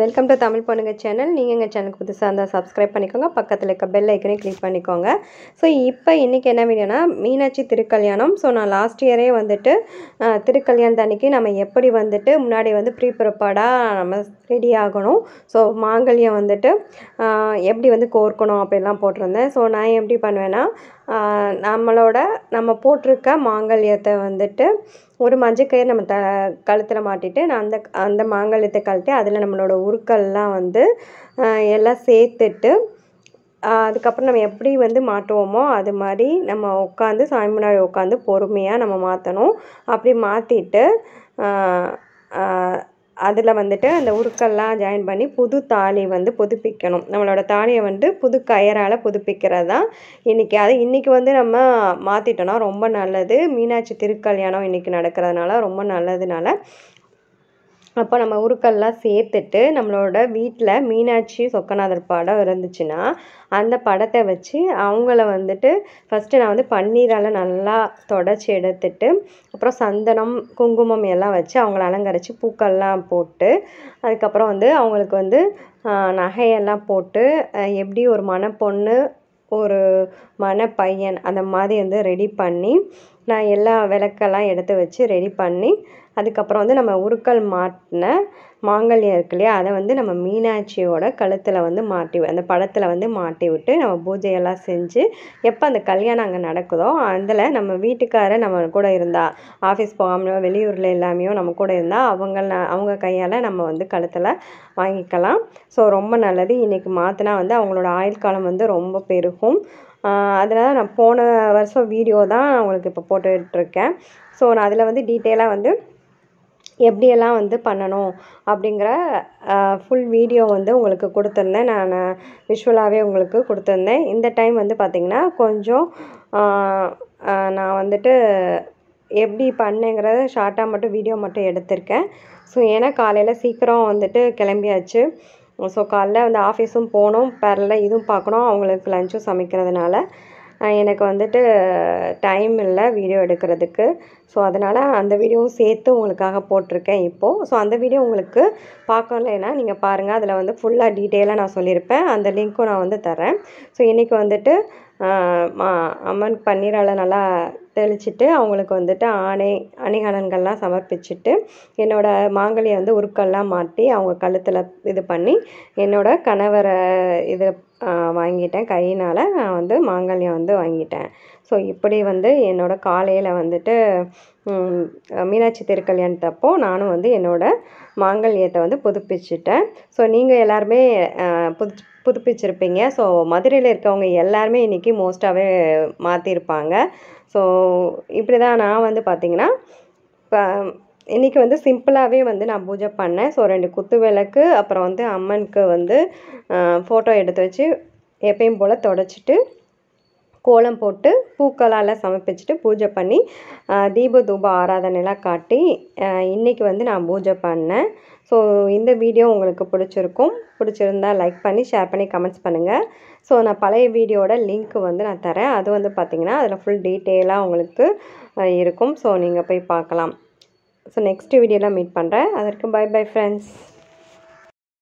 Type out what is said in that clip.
welcome to Tamil பொண்ணுங்க channel நீங்கள் எங்கள் சேனலுக்கு புதுசாக இருந்தால் சப்ஸ்கிரைப் பண்ணிக்கோங்க பக்கத்தில் இருக்க பெல் ஐக்கனே கிளிக் பண்ணிக்கோங்க ஸோ இப்போ இன்றைக்கி என்ன வீடியோனா மீனாட்சி திருக்கல்யாணம் ஸோ நான் லாஸ்ட் இயரே வந்துட்டு திருக்கல்யாணத்து தன்னைக்கு நம்ம எப்படி வந்துட்டு முன்னாடி வந்து ப்ரீ ப்ரிப்பேர்டாக நம்ம ரெடி ஆகணும் ஸோ மாங்கல்யம் வந்துட்டு எப்படி வந்து கோர்க்கணும் அப்படிலாம் போட்டிருந்தேன் ஸோ நான் எப்படி பண்ணுவேன்னா நம்மளோட நம்ம போட்டிருக்க மாங்கல்யத்தை வந்துட்டு ஒரு கயிறு நம்ம த கழுத்தில் மாட்டிட்டு நான் அந்த அந்த மாங்கல்யத்தை கழட்டி அதில் நம்மளோட உருக்கள்லாம் வந்து எல்லாம் சேர்த்துட்டு அதுக்கப்புறம் நம்ம எப்படி வந்து மாட்டுவோமோ அது மாதிரி நம்ம உட்காந்து சாமி முன்னாடி உட்காந்து பொறுமையாக நம்ம மாற்றணும் அப்படி மாற்றிட்டு அதில் வந்துட்டு அந்த உருக்கெல்லாம் ஜாயின் பண்ணி புது தாலி வந்து புதுப்பிக்கணும் நம்மளோட தாலியை வந்து புது கயரால் புதுப்பிக்கிறது தான் இன்றைக்கி அது இன்றைக்கி வந்து நம்ம மாற்றிட்டோன்னா ரொம்ப நல்லது மீனாட்சி திருக்கல்யாணம் இன்றைக்கி நடக்கிறதுனால ரொம்ப நல்லதுனால அப்போ நம்ம உருக்கள்லாம் சேர்த்துட்டு நம்மளோட வீட்டில் மீனாட்சி சொக்கநாதர் படம் இருந்துச்சுன்னா அந்த படத்தை வச்சு அவங்கள வந்துட்டு ஃபஸ்ட்டு நான் வந்து பன்னீரால் நல்லா தொடச்சி எடுத்துட்டு அப்புறம் சந்தனம் குங்குமம் எல்லாம் வச்சு அவங்கள அலங்கரித்து பூக்கள்லாம் போட்டு அதுக்கப்புறம் வந்து அவங்களுக்கு வந்து நகையெல்லாம் போட்டு எப்படி ஒரு மணப்பொண்ணு ஒரு பையன் அந்த மாதிரி வந்து ரெடி பண்ணி நான் எல்லா விளக்கெல்லாம் எடுத்து வச்சு ரெடி பண்ணி அதுக்கப்புறம் வந்து நம்ம உருக்கல் மாட்டின மாங்கல்யம் இருக்கு இல்லையா அதை வந்து நம்ம மீனாட்சியோட கழுத்தில் வந்து மாட்டி அந்த படத்தில் வந்து மாட்டி விட்டு நம்ம பூஜையெல்லாம் செஞ்சு எப்போ அந்த கல்யாணம் அங்கே நடக்குதோ அதில் நம்ம வீட்டுக்கார நம்ம கூட இருந்தா ஆஃபீஸ் போகாமல் வெளியூரில் எல்லாமே நம்ம கூட இருந்தால் அவங்க அவங்க கையால் நம்ம வந்து கழுத்தில் வாங்கிக்கலாம் ஸோ ரொம்ப நல்லது இன்றைக்கி மாற்றினா வந்து அவங்களோட ஆயுள் காலம் வந்து ரொம்ப பெருகும் அதனால் நான் போன வருஷம் வீடியோ தான் உங்களுக்கு இப்போ போட்டுட்ருக்கேன் ஸோ நான் அதில் வந்து டீட்டெயிலாக வந்து எப்படியெல்லாம் வந்து பண்ணணும் அப்படிங்கிற ஃபுல் வீடியோ வந்து உங்களுக்கு கொடுத்துருந்தேன் நான் விஷுவலாகவே உங்களுக்கு கொடுத்துருந்தேன் இந்த டைம் வந்து பார்த்திங்கன்னா கொஞ்சம் நான் வந்துட்டு எப்படி பண்ணேங்கிறத ஷார்ட்டாக மட்டும் வீடியோ மட்டும் எடுத்திருக்கேன் ஸோ ஏன்னா காலையில் சீக்கிரம் வந்துட்டு கிளம்பியாச்சு ஸோ காலைல வந்து ஆஃபீஸும் போகணும் பேரலில் இதுவும் பார்க்கணும் அவங்களுக்கு லஞ்சும் சமைக்கிறதுனால எனக்கு வந்துட்டு டைம் இல்லை வீடியோ எடுக்கிறதுக்கு ஸோ அதனால் அந்த வீடியோவும் சேர்த்து உங்களுக்காக போட்டிருக்கேன் இப்போது ஸோ அந்த வீடியோ உங்களுக்கு பார்க்கலைன்னா நீங்கள் பாருங்கள் அதில் வந்து ஃபுல்லாக டீட்டெயிலாக நான் சொல்லியிருப்பேன் அந்த லிங்க்கும் நான் வந்து தரேன் ஸோ இன்றைக்கி வந்துட்டு அம்மன் பன்னீரால் நல்லா தெளிச்சிட்டு அவங்களுக்கு வந்துட்டு ஆணை அணிகலன்கள்லாம் சமர்ப்பிச்சுட்டு என்னோடய மாங்கல்யம் வந்து உருக்கள்லாம் மாட்டி அவங்க கழுத்தில் இது பண்ணி என்னோட கணவரை இது வாங்கிட்டேன் கையினால் நான் வந்து மாங்கல்யம் வந்து வாங்கிட்டேன் ஸோ இப்படி வந்து என்னோட காலையில் வந்துட்டு மீனாட்சி திருக்கல்யாணத்தப்போ நானும் வந்து என்னோடய மாங்கல்யத்தை வந்து புதுப்பிச்சிட்டேன் ஸோ நீங்கள் எல்லாருமே புது புதுப்பிச்சிருப்பீங்க ஸோ மதுரையில் இருக்கவங்க எல்லாருமே இன்றைக்கி மோஸ்ட்டாகவே மாற்றிருப்பாங்க ஸோ இப்படி தான் நான் வந்து பார்த்திங்கன்னா இன்றைக்கி வந்து சிம்பிளாகவே வந்து நான் பூஜை பண்ணேன் ஸோ ரெண்டு குத்து விளக்கு அப்புறம் வந்து அம்மனுக்கு வந்து ஃபோட்டோ எடுத்து வச்சு எப்பயும் போல் தொடச்சிட்டு கோலம் போட்டு பூக்களால் சமர்ப்பிச்சுட்டு பூஜை பண்ணி தீப தூப ஆராதனைலாம் காட்டி இன்றைக்கி வந்து நான் பூஜை பண்ணேன் ஸோ இந்த வீடியோ உங்களுக்கு பிடிச்சிருக்கும் பிடிச்சிருந்தா லைக் பண்ணி ஷேர் பண்ணி கமெண்ட்ஸ் பண்ணுங்கள் ஸோ நான் பழைய வீடியோட லிங்க் வந்து நான் தரேன் அது வந்து பார்த்திங்கன்னா அதில் ஃபுல் டீட்டெயிலாக உங்களுக்கு இருக்கும் ஸோ நீங்கள் போய் பார்க்கலாம் ஸோ நெக்ஸ்ட் வீடியோலாம் மீட் பண்ணுறேன் அதற்கு பை பை ஃப்ரெண்ட்ஸ்